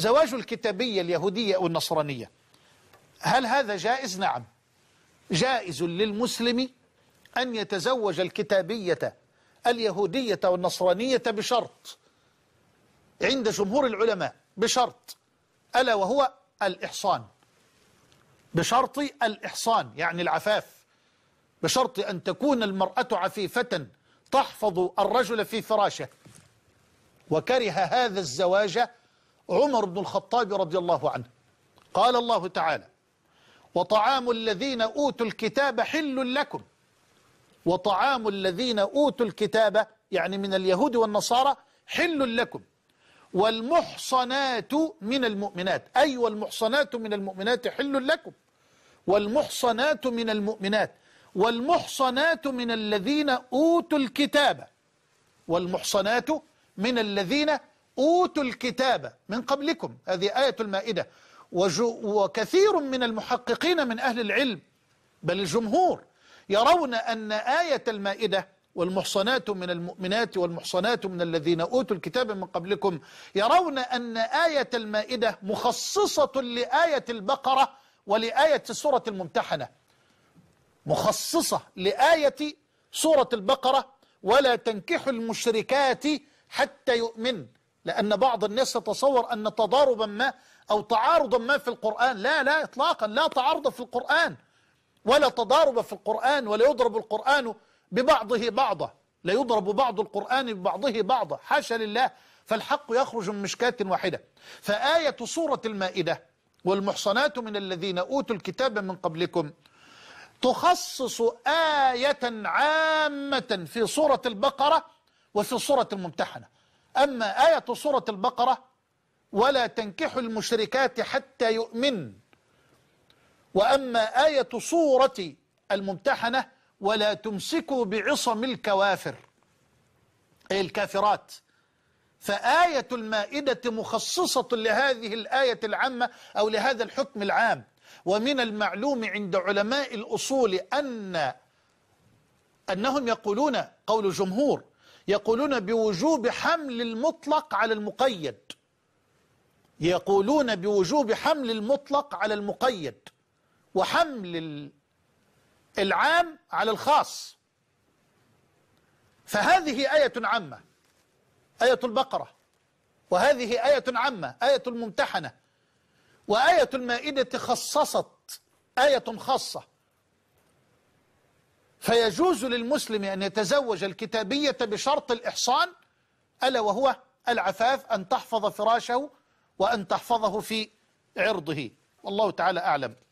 زواج الكتابية اليهودية أو النصرانية هل هذا جائز؟ نعم جائز للمسلم أن يتزوج الكتابية اليهودية والنصرانية بشرط عند جمهور العلماء بشرط ألا وهو الإحصان بشرط الإحصان يعني العفاف بشرط أن تكون المرأة عفيفة تحفظ الرجل في فراشه وكره هذا الزواج عمر بن الخطاب رضي الله عنه قال الله تعالى وطعام الذين أوتوا الكتاب حل لكم وطعام الذين أوتوا الكتاب يعني من اليهود والنصارى حل لكم والمحصنات من المؤمنات أي أيوة والمحصنات من المؤمنات حل لكم والمحصنات من المؤمنات والمحصنات من الذين أوتوا الكتاب والمحصنات من الذين أوتوا الكتاب من قبلكم هذه آية المائدة وكثير من المحققين من أهل العلم بل الجمهور يرون أن آية المائدة والمحصنات من المؤمنات والمحصنات من الذين أوتوا الكتاب من قبلكم يرون أن آية المائدة مخصصة لآية البقرة ولآية سورة الممتحنة مخصصة لآية سورة البقرة ولا تنكح المشركات حتى يؤمن لأن بعض الناس يتصور أن تضاربا ما أو تعارضا ما في القرآن لا لا إطلاقا لا تعارض في القرآن ولا تضارب في القرآن ولا يضرب القرآن ببعضه بعضا لا يضرب بعض القرآن ببعضه بعضا حاشا لله فالحق يخرج من مشكاة واحدة فآية سورة المائدة والمحصنات من الذين أوتوا الكتاب من قبلكم تخصص آية عامة في سورة البقرة وفي سورة الممتحنة أما آية سورة البقرة ولا تنكحوا المشركات حتى يؤمن وأما آية سورة الممتحنة ولا تمسكوا بعصم الكوافر أي الكافرات فآية المائدة مخصصة لهذه الآية العامة أو لهذا الحكم العام ومن المعلوم عند علماء الأصول أن أنهم يقولون قول جمهور يقولون بوجوب حمل المطلق على المقيد يقولون بوجوب حمل المطلق على المقيد وحمل العام على الخاص فهذه آية عامة آية البقرة وهذه آية عامة آية الممتحنة وآية المائدة خصصت آية خاصة فيجوز للمسلم أن يتزوج الكتابية بشرط الإحصان ألا وهو العفاف أن تحفظ فراشه وأن تحفظه في عرضه والله تعالى أعلم